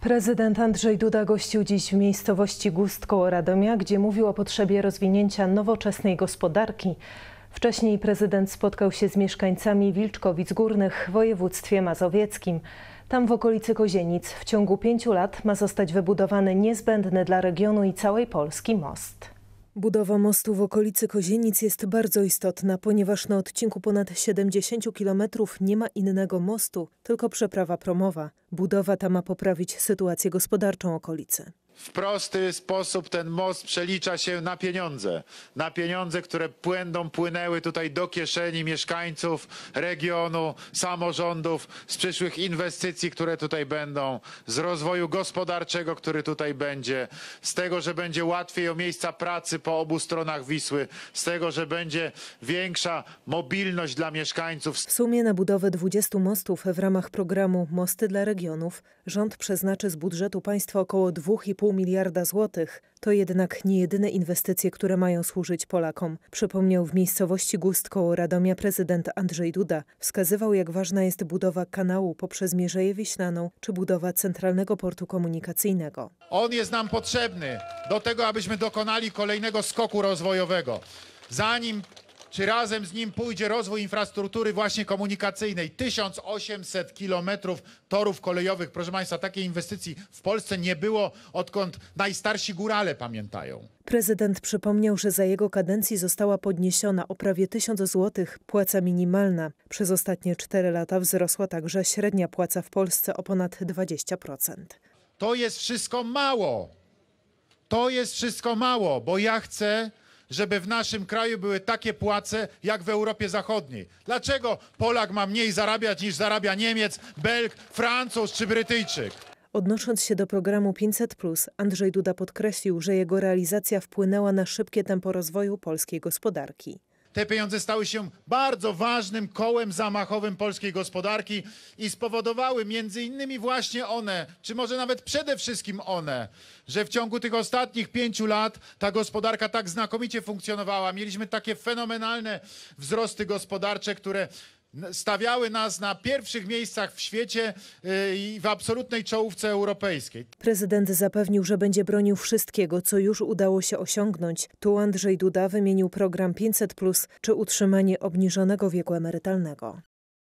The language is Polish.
Prezydent Andrzej Duda gościł dziś w miejscowości Gust Radomia, gdzie mówił o potrzebie rozwinięcia nowoczesnej gospodarki. Wcześniej prezydent spotkał się z mieszkańcami Wilczkowic Górnych w województwie mazowieckim. Tam w okolicy Kozienic w ciągu pięciu lat ma zostać wybudowany niezbędny dla regionu i całej Polski most. Budowa mostu w okolicy Kozienic jest bardzo istotna, ponieważ na odcinku ponad 70 km nie ma innego mostu, tylko przeprawa promowa. Budowa ta ma poprawić sytuację gospodarczą okolicy w prosty sposób ten most przelicza się na pieniądze. Na pieniądze, które płędą, płynęły tutaj do kieszeni mieszkańców regionu, samorządów, z przyszłych inwestycji, które tutaj będą, z rozwoju gospodarczego, który tutaj będzie, z tego, że będzie łatwiej o miejsca pracy po obu stronach Wisły, z tego, że będzie większa mobilność dla mieszkańców. W sumie na budowę 20 mostów w ramach programu Mosty dla regionów rząd przeznaczy z budżetu państwa około 2,5 3,5 miliarda złotych to jednak nie jedyne inwestycje, które mają służyć Polakom. Przypomniał w miejscowości Gust koło Radomia prezydent Andrzej Duda. Wskazywał, jak ważna jest budowa kanału poprzez Mierzeję Wiślaną czy budowa Centralnego Portu Komunikacyjnego. On jest nam potrzebny do tego, abyśmy dokonali kolejnego skoku rozwojowego. Zanim czy razem z nim pójdzie rozwój infrastruktury właśnie komunikacyjnej? 1800 kilometrów torów kolejowych. Proszę Państwa, takiej inwestycji w Polsce nie było, odkąd najstarsi górale pamiętają. Prezydent przypomniał, że za jego kadencji została podniesiona o prawie 1000 zł płaca minimalna. Przez ostatnie 4 lata wzrosła także średnia płaca w Polsce o ponad 20%. To jest wszystko mało. To jest wszystko mało, bo ja chcę, żeby w naszym kraju były takie płace jak w Europie Zachodniej. Dlaczego Polak ma mniej zarabiać niż zarabia Niemiec, Belg, Francuz czy Brytyjczyk? Odnosząc się do programu 500, Andrzej Duda podkreślił, że jego realizacja wpłynęła na szybkie tempo rozwoju polskiej gospodarki. Te pieniądze stały się bardzo ważnym kołem zamachowym polskiej gospodarki i spowodowały między innymi właśnie one, czy może nawet przede wszystkim one, że w ciągu tych ostatnich pięciu lat ta gospodarka tak znakomicie funkcjonowała. Mieliśmy takie fenomenalne wzrosty gospodarcze, które stawiały nas na pierwszych miejscach w świecie y, i w absolutnej czołówce europejskiej. Prezydent zapewnił, że będzie bronił wszystkiego, co już udało się osiągnąć. Tu Andrzej Duda wymienił program 500 czy utrzymanie obniżonego wieku emerytalnego.